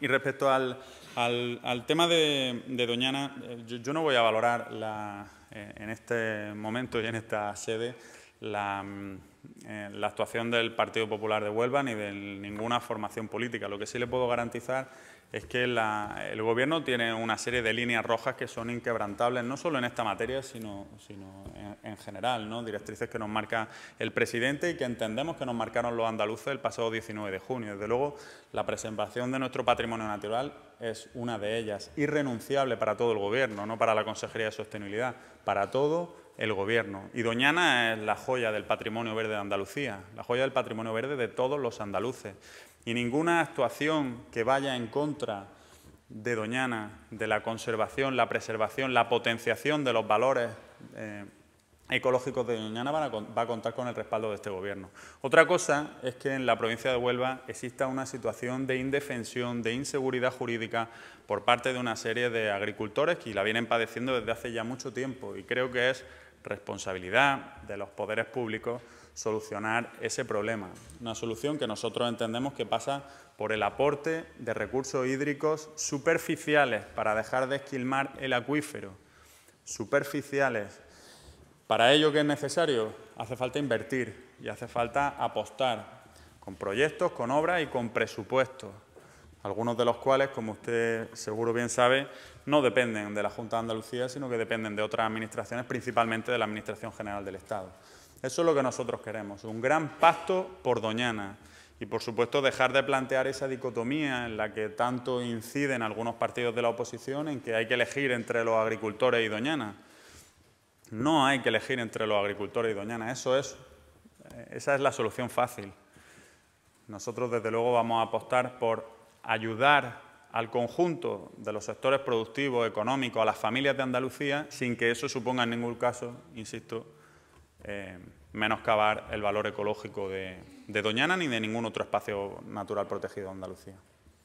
Y respecto al, al, tema de, Doñana, eh, yo, yo, no voy a valorar la, eh, en este momento y en esta sede Mm, eh, la, actuación del Partido Popular de Huelva ni de ninguna formación política. Lo que sí le puedo garantizar es que el Gobierno tiene una serie de líneas rojas que son inquebrantables, no solo en esta materia, sino, en, general, ¿no? directrices que nos marca el presidente y que entendemos que nos marcaron los andaluces el pasado 19 de junio. Desde luego, la preservación de nuestro patrimonio natural es una de ellas, irrenunciable para todo el Gobierno, no para la Consejería de Sostenibilidad, para todo el gobierno. Y Doñana es la joya del patrimonio verde de Andalucía, la joya del patrimonio verde de todos los andaluces. Y ninguna actuación que vaya en contra de Doñana, de la conservación, la preservación, la potenciación de los valores eh, ecológicos de Doñana va va a contar con el respaldo de este gobierno. Otra cosa es que en la provincia de Huelva exista una situación de indefensión, de inseguridad jurídica por parte de una serie de agricultores que la vienen padeciendo desde hace ya mucho tiempo y creo que es responsabilidad de los poderes públicos solucionar ese problema. Una solución que nosotros entendemos que pasa por el aporte de recursos hídricos superficiales para dejar de esquilmar el acuífero, superficiales. Para ello, ¿qué es necesario? Hace falta invertir y hace falta apostar con proyectos, con obras y con presupuestos algunos de los cuales, como usted seguro bien sabe, no dependen de la Junta de Andalucía, sino que dependen de otras administraciones, principalmente de la Administración General del Estado. Eso es lo que nosotros queremos, un gran pacto por Doñana y, por supuesto, dejar de plantear esa dicotomía en la que tanto inciden algunos partidos de la oposición en que hay que elegir entre los agricultores y Doñana. No hay que elegir entre los agricultores y Doñana, eso es, eh, esa es la solución fácil. Nosotros, desde luego, vamos a apostar por ayudar al conjunto de los sectores productivos, económicos, a las familias de Andalucía, sin que eso suponga en ningún caso, insisto, eh, menoscabar el valor ecológico de, de Doñana ni de ningún otro espacio natural protegido de Andalucía.